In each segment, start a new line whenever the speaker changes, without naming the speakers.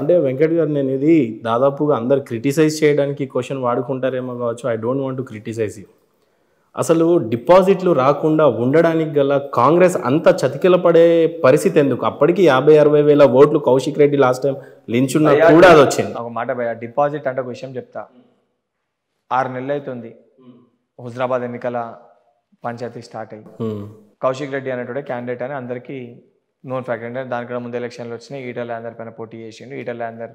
అంటే వెంకట్ గారు నేను ఇది దాదాపుగా అందరు క్రిటిసైజ్ చేయడానికి క్వశ్చన్ వాడుకుంటారేమో కావచ్చు I don't want to criticize you అసలు డిపాజిట్లు రాకుండా ఉండడానికి గల కాంగ్రెస్ అంత చతికిల పడే పరిస్థితి ఎందుకు అప్పటికి యాభై అరవై వేల ఓట్లు కౌశిక్ రెడ్డి లాస్ట్ టైం లించున్న కూడా అది వచ్చింది
ఒక మాట భయ డిపాజిట్ అంటే ఒక విషయం చెప్తా ఆరు నెలలు అవుతుంది హుజరాబాద్ ఎన్నికల పంచాయతీ స్టార్ట్ అయ్యి కౌశిక్ రెడ్డి అనేటువంటి క్యాండిడేట్ అని అందరికీ నోన్ ఫ్యాక్టర్ అంటే దానికన్నా ముందు ఎలక్షన్లు వచ్చినాయి ఈటల ల్యాండర్ పైన పోటీ చేసిండు ఈటల ల్యాండర్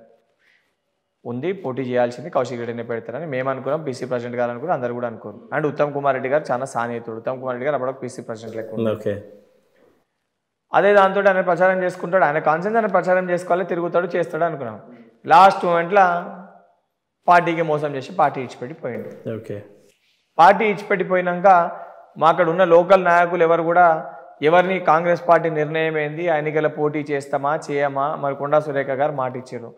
ఉంది పోటీ చేయాల్సింది కౌశిక్ రెడ్డిని పెడతారని మేము అనుకున్నాం పీసీ ప్రెసిడెంట్ గారు అనుకున్నాం అందరు కూడా అనుకోరు అండ్ ఉత్తమ్ కుమార్ రెడ్డి గారు చాలా సానేతుడు ఉత్తమ్ కుమార్ రెడ్డి గారు అప్పుడు పీసీ ప్రెసిడెంట్ లెక్క ఓకే అదే దాంతో ఆయన ప్రచారం చేసుకుంటాడు ఆయన కాన్సెన్స్ ఆయన ప్రచారం చేసుకోవాలి తిరుగుతాడు చేస్తాడు అనుకున్నాం లాస్ట్ మూమెంట్లో పార్టీకి మోసం చేసి పార్టీ ఇచ్చిపెట్టిపోయింది ఓకే పార్టీ ఇచ్చిపెట్టిపోయినాక మా అక్కడ ఉన్న లోకల్ నాయకులు ఎవరు కూడా ఎవరిని కాంగ్రెస్ పార్టీ నిర్ణయం ఏంది ఆ ఎన్నికల పోటీ చేస్తామా చేయమా మరి కొండా సురేఖ గారు మాట ఇచ్చారు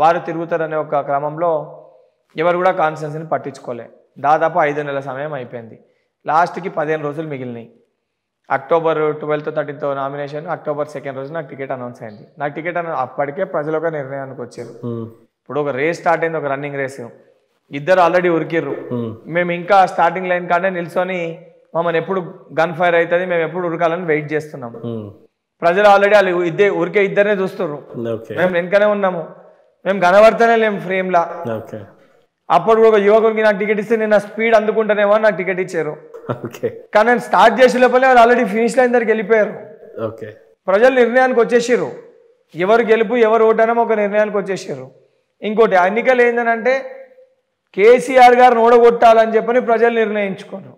వారు తిరుగుతారనే ఒక క్రమంలో ఎవరు కూడా కాన్ఫిడెన్స్ని పట్టించుకోలే దాదాపు ఐదు నెలల సమయం అయిపోయింది లాస్ట్కి పదిహేను రోజులు మిగిలినాయి అక్టోబర్ ట్వెల్త్ థర్టీన్తో నామినేషన్ అక్టోబర్ సెకండ్ రోజు నాకు టికెట్ అనౌన్స్ అయింది నాకు టికెట్ అన అప్పటికే ప్రజలు ఒక నిర్ణయానికి వచ్చారు ఇప్పుడు ఒక రేస్ స్టార్ట్ అయింది ఒక రన్నింగ్ రేస్ ఇద్దరు ఆల్రెడీ ఉరికిర్రు మేము ఇంకా స్టార్టింగ్ లైన్ కానీ నిల్చొని మమ్మల్ని ఎప్పుడు గన్ ఫైర్ అవుతుంది మేము ఎప్పుడు ఉరకాలని వెయిట్ చేస్తున్నాం hmm. ప్రజలు ఆల్రెడీ వాళ్ళు ఇద్దే ఉరికే ఇద్దరినే చూస్తున్నారు మేము వెనకనే ఉన్నాము మేము కనబడతానే లేము ఫ్రేమ్లా అప్పుడు ఒక యువకుడికి నాకు టికెట్ ఇస్తే నేను స్పీడ్ అందుకుంటానేమో నాకు టికెట్ ఇచ్చారు కానీ నేను స్టార్ట్ చేసే లోపల వాళ్ళు ఆల్రెడీ ఫినిష్ లైన్ దగ్గరికి వెళ్ళిపోయారు ప్రజలు నిర్ణయానికి వచ్చేసారు ఎవరు గెలుపు ఎవరు ఓటనమో ఒక నిర్ణయానికి వచ్చేసారు ఇంకోటి ఎన్నికలు ఏంటంటే కేసీఆర్ గారిని ఓడగొట్టాలని చెప్పని ప్రజలు నిర్ణయించుకోరు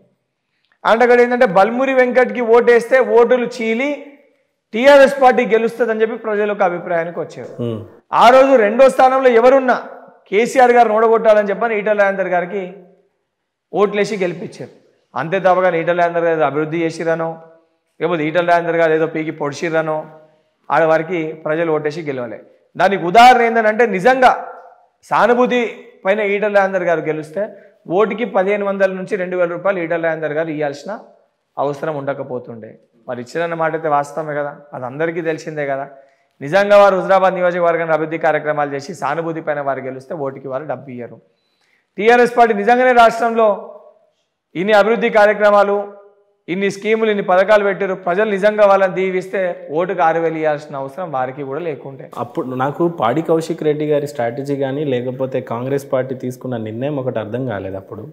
అండ్ అక్కడ ఏంటంటే బల్మురి వెంకట్కి వేస్తే ఓటులు చీలి టీఆర్ఎస్ పార్టీ గెలుస్తుంది అని చెప్పి ప్రజలు ఒక అభిప్రాయానికి వచ్చారు ఆ రోజు రెండో స్థానంలో ఎవరున్నా కేసీఆర్ గారు నోడగొట్టాలని చెప్పని ఈటల రాజేందర్ గారికి ఓట్లేసి గెలిపించారు అంతే కానీ ఈటల రాజేందర్ గారు అభివృద్ధి చేసిరనో లేకపోతే ఈటల రాజేందర్ గారు ఏదో పీకి పొడిచిరనో ఆడ వారికి ప్రజలు ఓటేసి గెలవలే దానికి ఉదాహరణ ఏంటంటే నిజంగా సానుభూతి పైన ఈటల రాజేందర్ గారు గెలిస్తే ఓటుకి పదిహేను వందల నుంచి రెండు వేల రూపాయలు ఈటల రాజేందర్ గారు ఇవ్వాల్సిన అవసరం ఉండకపోతుండే మరి ఇచ్చిన మాట అయితే వాస్తవమే కదా అది అందరికీ తెలిసిందే కదా నిజంగా వారు హుజరాబాద్ నియోజకవర్గాన్ని అభివృద్ధి కార్యక్రమాలు చేసి సానుభూతి పైన వారు గెలిస్తే ఓటుకి వారు డబ్బు ఇయ్యరు టీఆర్ఎస్ పార్టీ నిజంగానే రాష్ట్రంలో ఇన్ని అభివృద్ధి కార్యక్రమాలు ఇన్ని స్కీములు ఇన్ని పథకాలు పెట్టారు ప్రజలు నిజంగా వాళ్ళని దీవిస్తే ఓటుకు ఆరు ఇవ్వాల్సిన అవసరం వారికి కూడా లేకుంటే
అప్పుడు నాకు పాడి కౌశిక్ రెడ్డి గారి స్ట్రాటజీ కానీ లేకపోతే కాంగ్రెస్ పార్టీ తీసుకున్న నిర్ణయం ఒకటి అర్థం కాలేదు అప్పుడు